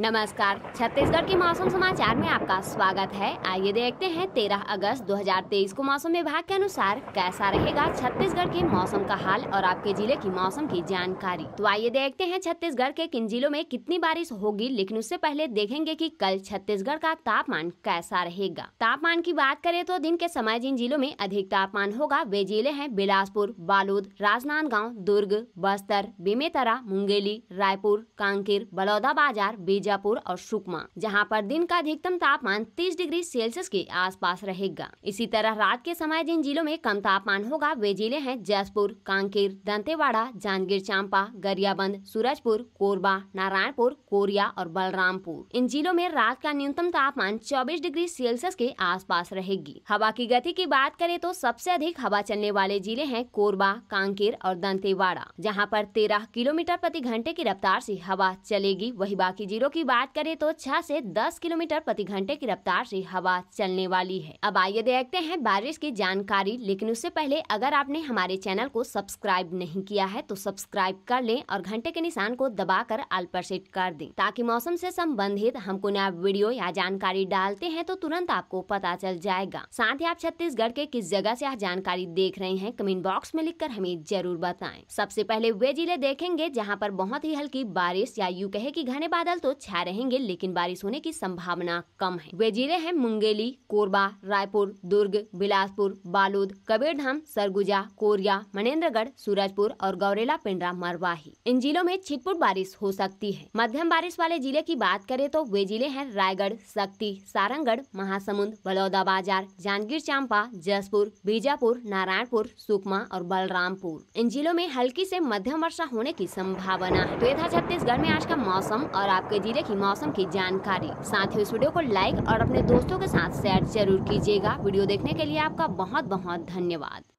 नमस्कार छत्तीसगढ़ के मौसम समाचार में आपका स्वागत है आइए देखते हैं 13 अगस्त 2023 को मौसम विभाग के अनुसार कैसा रहेगा छत्तीसगढ़ के मौसम का हाल और आपके जिले की मौसम की जानकारी तो आइए देखते हैं छत्तीसगढ़ के किन जिलों में कितनी बारिश होगी लेकिन उससे पहले देखेंगे कि कल छत्तीसगढ़ का तापमान कैसा रहेगा तापमान की बात करें तो दिन के समय जिन जिलों में अधिक तापमान होगा वे जिले हैं बिलासपुर बालोद राजनांदगांव दुर्ग बस्तर बेमेतरा मुंगेली रायपुर कांकेर बलौदाबाजार बीज बीजापुर और सुकमा जहां पर दिन का अधिकतम तापमान 30 डिग्री सेल्सियस के आसपास रहेगा इसी तरह रात के समय जिन जिलों में कम तापमान होगा वे जिले हैं जसपुर कांकेर दंतेवाड़ा जांजगीर चांपा गरियाबंद सूरजपुर कोरबा नारायणपुर कोरिया और बलरामपुर इन जिलों में रात का न्यूनतम तापमान चौबीस डिग्री सेल्सियस के पास रहेगी हवा की गति की बात करें तो सबसे अधिक हवा चलने वाले जिले हैं कोरबा कांकेर और दंतेवाड़ा जहाँ पर तेरह किलोमीटर प्रति घंटे की रफ्तार ऐसी हवा चलेगी वही बाकी जिलों की की बात करें तो छह से दस किलोमीटर प्रति घंटे की रफ्तार से हवा चलने वाली है अब आइए देखते हैं बारिश की जानकारी लेकिन उससे पहले अगर आपने हमारे चैनल को सब्सक्राइब नहीं किया है तो सब्सक्राइब कर लें और घंटे के निशान को दबा आल पर सेट कर दें ताकि मौसम ऐसी सम्बन्धित हम नया वीडियो या जानकारी डालते हैं तो तुरंत आपको पता चल जाएगा साथ ही आप छत्तीसगढ़ के किस जगह ऐसी यह जानकारी देख रहे हैं कमेंट बॉक्स में लिख हमें जरूर बताए सबसे पहले वे जिले देखेंगे जहाँ पर बहुत ही हल्की बारिश या यू कहे की घने बादल तो छाए अच्छा रहेंगे लेकिन बारिश होने की संभावना कम है वे जिले हैं मुंगेली कोरबा रायपुर दुर्ग बिलासपुर बालोद कबीरधाम सरगुजा कोरिया मनेन्द्रगढ़ सूरजपुर और गौरेला पिंडरा मरवाही इन जिलों में छिटपुट बारिश हो सकती है मध्यम बारिश वाले जिले की बात करें तो वे जिले हैं रायगढ़ शक्ति सारंगढ़ महासमुंद बलौदाबाजार जांजगीर चांपा जसपुर बीजापुर नारायणपुर सुकमा और बलरामपुर इन जिलों में हल्की से मध्यम वर्षा होने की संभावना है तो ये था छत्तीसगढ़ में आज का मौसम और आपके जिले की मौसम की जानकारी साथ ही इस वीडियो को लाइक और अपने दोस्तों के साथ शेयर जरूर कीजिएगा वीडियो देखने के लिए आपका बहुत बहुत धन्यवाद